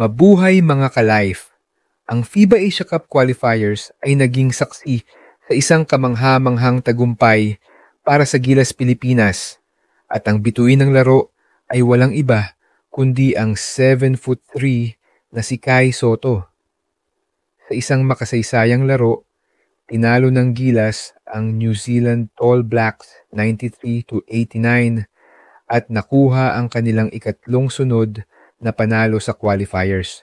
Mabuhay mga ka-life! Ang FIBA Asia Cup qualifiers ay naging saksi sa isang kamangha-manghang tagumpay para sa Gilas Pilipinas at ang bituin ng laro ay walang iba kundi ang 7 foot 3 na si Kai Soto. Sa isang makasaysayang laro, tinalo ng Gilas ang New Zealand Tall Blacks 93 to 89 at nakuha ang kanilang ikatlong sunod na panalo sa qualifiers.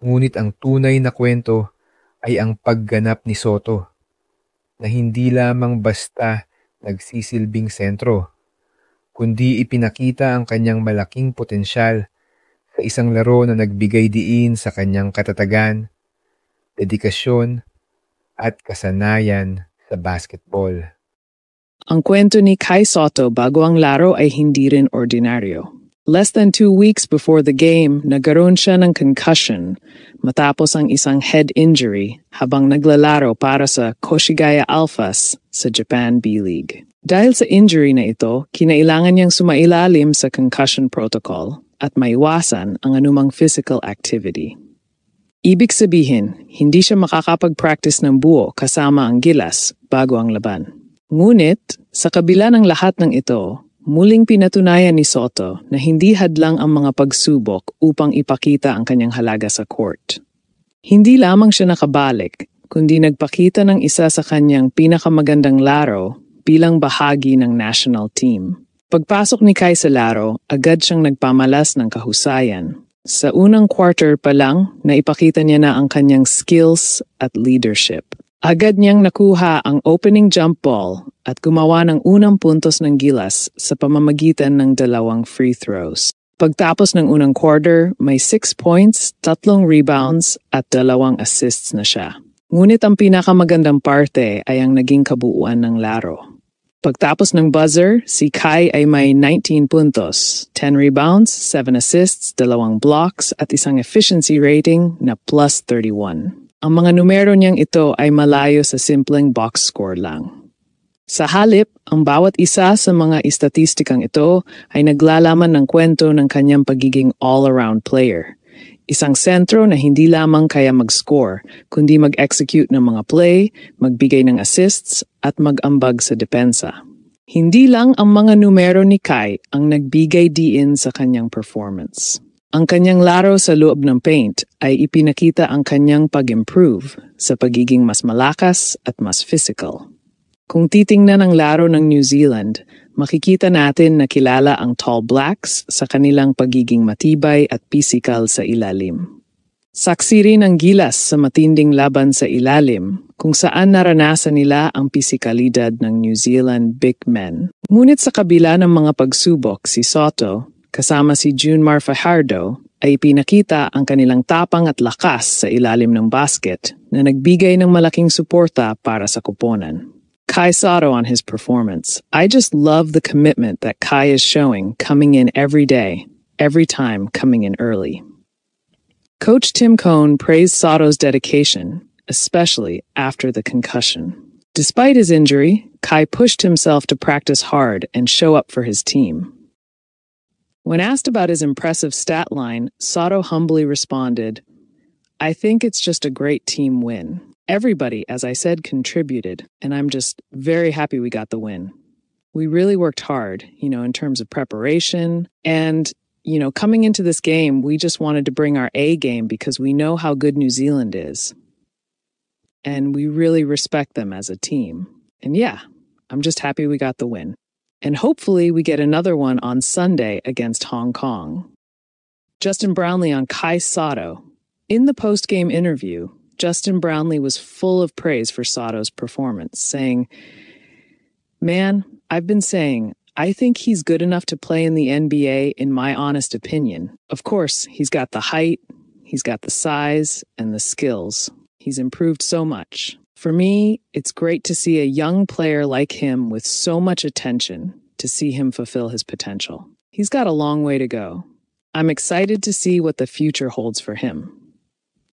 Ngunit ang tunay na kwento ay ang pagganap ni Soto na hindi lamang basta nagsisilbing sentro, kundi ipinakita ang kanyang malaking potensyal sa isang laro na nagbigay diin sa kanyang katatagan, dedikasyon at kasanayan sa basketball. Ang kwento ni Kai Soto bago ang laro ay hindi rin ordinaryo. Less than two weeks before the game, nagaroon siya ng concussion matapos ang isang head injury habang naglalaro para sa Koshigaya Alphas sa Japan B-League. Dahil sa injury na ito, kinailangan niyang sumailalim sa concussion protocol at maiwasan ang anumang physical activity. Ibig sabihin, hindi siya makakapag-practice ng buo kasama ang gilas bago ang laban. Ngunit, sa kabila ng lahat ng ito, Muling pinatunayan ni Soto na hindi hadlang ang mga pagsubok upang ipakita ang kanyang halaga sa court. Hindi lamang siya nakabalik, kundi nagpakita ng isa sa kanyang pinakamagandang laro bilang bahagi ng national team. Pagpasok ni Kai sa laro, agad siyang nagpamalas ng kahusayan. Sa unang quarter pa lang, naipakita niya na ang kanyang skills at leadership. Agad niyang nakuha ang opening jump ball at gumawa ng unang puntos ng Gilas sa pamamagitan ng dalawang free throws. Pagtapos ng unang quarter, may 6 points, tatlong rebounds at dalawang assists na siya. Ngunit ang pinakamagandang parte ay ang naging kabuuan ng laro. Pagtapos ng buzzer, si Kai ay may 19 puntos, 10 rebounds, 7 assists, dalawang blocks at isang efficiency rating na plus 31. Ang mga numero niyang ito ay malayo sa simpleng box score lang. Sa halip, ang bawat isa sa mga istatistikang ito ay naglalaman ng kwento ng kanyang pagiging all-around player. Isang sentro na hindi lamang kaya mag-score, kundi mag-execute ng mga play, magbigay ng assists, at mag-ambag sa depensa. Hindi lang ang mga numero ni Kai ang nagbigay diin sa kanyang performance. Ang kanyang laro sa loob ng paint ay ipinakita ang kanyang pag-improve sa pagiging mas malakas at mas physical. Kung titingnan ang laro ng New Zealand, makikita natin na kilala ang Tall Blacks sa kanilang pagiging matibay at physical sa ilalim. Saksi rin ang gilas sa matinding laban sa ilalim kung saan naranasan nila ang pisikalidad ng New Zealand big men. Ngunit sa kabila ng mga pagsubok, si Soto kasama si June Mar Fajardo, ay pinakita ang kanilang tapang at lakas sa ilalim ng basket na nagbigay ng malaking suporta para sa kuponan. Kai Sato on his performance. I just love the commitment that Kai is showing coming in every day, every time coming in early. Coach Tim Cohn praised Sato's dedication, especially after the concussion. Despite his injury, Kai pushed himself to practice hard and show up for his team. When asked about his impressive stat line, Sato humbly responded, I think it's just a great team win. Everybody, as I said, contributed, and I'm just very happy we got the win. We really worked hard, you know, in terms of preparation. And, you know, coming into this game, we just wanted to bring our A game because we know how good New Zealand is. And we really respect them as a team. And yeah, I'm just happy we got the win and hopefully we get another one on Sunday against Hong Kong. Justin Brownlee on Kai Sato. In the post game interview, Justin Brownlee was full of praise for Sato's performance, saying, Man, I've been saying, I think he's good enough to play in the NBA, in my honest opinion. Of course, he's got the height, he's got the size, and the skills. He's improved so much. For me, it's great to see a young player like him with so much attention to see him fulfill his potential. He's got a long way to go. I'm excited to see what the future holds for him.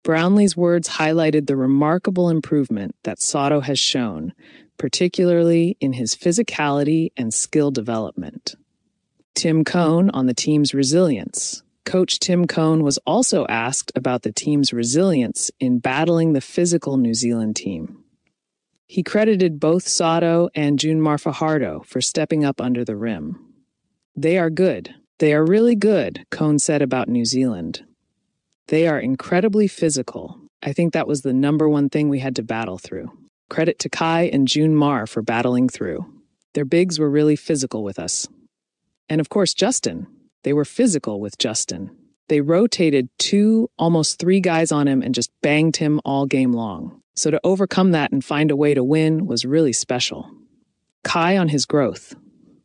Brownlee's words highlighted the remarkable improvement that Sato has shown, particularly in his physicality and skill development. Tim Cohn on the team's resilience, Coach Tim Cohn was also asked about the team's resilience in battling the physical New Zealand team. He credited both Sato and June Marfajardo for stepping up under the rim. They are good. They are really good, Cohn said about New Zealand. They are incredibly physical. I think that was the number one thing we had to battle through. Credit to Kai and June Mar for battling through. Their bigs were really physical with us. And of course, Justin. They were physical with Justin. They rotated two, almost three guys on him and just banged him all game long. So to overcome that and find a way to win was really special. Kai on his growth.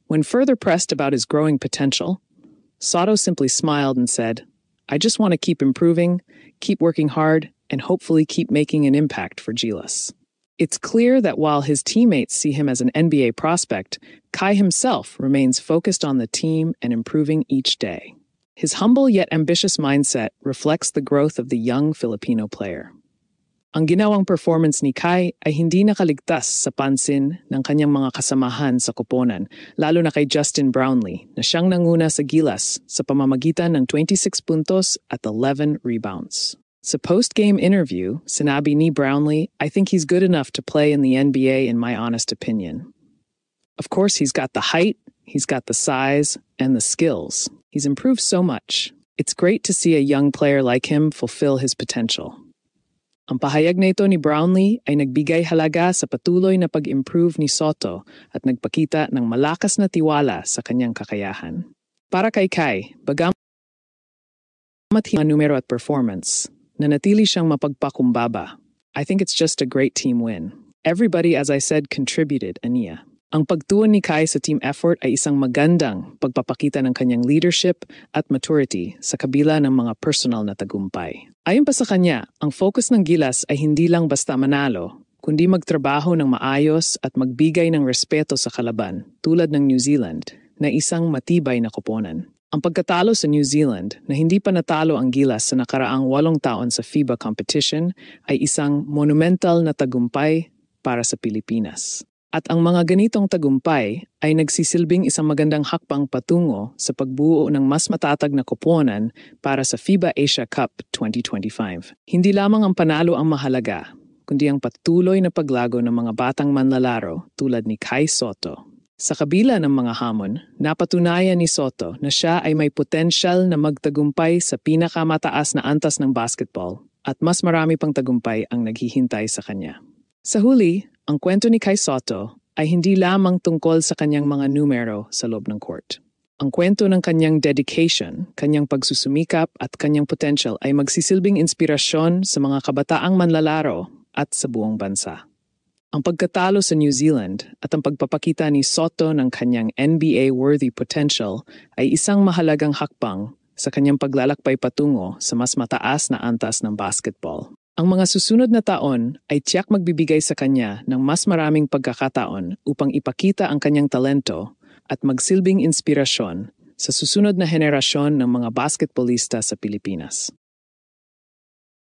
When further pressed about his growing potential, Sato simply smiled and said, I just want to keep improving, keep working hard, and hopefully keep making an impact for Gilas. It's clear that while his teammates see him as an NBA prospect, Kai himself remains focused on the team and improving each day. His humble yet ambitious mindset reflects the growth of the young Filipino player. Ang ginawang performance ni Kai ay hindi nakaligtas sa pansin ng kanyang mga kasamahan sa koponan, lalo na kay Justin Brownlee na siyang nanguna sa Gilas sa pamamagitan ng 26 puntos at 11 rebounds. It's a post game interview. Sanabi Nee Brownlee, I think he's good enough to play in the NBA, in my honest opinion. Of course, he's got the height, he's got the size, and the skills. He's improved so much. It's great to see a young player like him fulfill his potential. Ang pahayag na ito ni Brownlee ay nagbigay halaga sa patuloy na pag-improve ni Soto at nagpakita ng malakas na tiwala sa kanyang kakayahan. Para kay Kai, bagamat numero at performance, nanatili siyang mapagpakumbaba. I think it's just a great team win. Everybody, as I said, contributed, Ania. Ang pagtuon ni Kai sa team effort ay isang magandang pagpapakita ng kanyang leadership at maturity sa kabila ng mga personal na tagumpay. Ayon pa sa kanya, ang focus ng Gilas ay hindi lang basta manalo, kundi magtrabaho ng maayos at magbigay ng respeto sa kalaban tulad ng New Zealand na isang matibay na koponan. Ang pagkatalo sa New Zealand na hindi pa natalo ang Gilas sa nakaraang walong taon sa FIBA competition ay isang monumental na tagumpay para sa Pilipinas. At ang mga ganitong tagumpay ay nagsisilbing isang magandang hakbang patungo sa pagbuo ng mas matatag na koponan para sa FIBA Asia Cup 2025. Hindi lamang ang panalo ang mahalaga, kundi ang patuloy na paglago ng mga batang manlalaro tulad ni Kai Soto sa kabila ng mga hamon, napatunayan ni Soto na siya ay may potensyal na magtagumpay sa pinakamataas na antas ng basketball at mas marami pang tagumpay ang naghihintay sa kanya. Sa huli, ang kwento ni Kai Soto ay hindi lamang tungkol sa kanyang mga numero sa loob ng court. Ang kwento ng kanyang dedication, kanyang pagsusumikap at kanyang potential ay magsisilbing inspirasyon sa mga kabataang manlalaro at sa buong bansa. Ang pagkatalo sa New Zealand at ang pagpapakita ni Soto ng kanyang NBA-worthy potential ay isang mahalagang hakbang sa kanyang paglalakbay patungo sa mas mataas na antas ng basketball. Ang mga susunod na taon ay tiyak magbibigay sa kanya ng mas maraming pagkakataon upang ipakita ang kanyang talento at magsilbing inspirasyon sa susunod na henerasyon ng mga basketballista sa Pilipinas.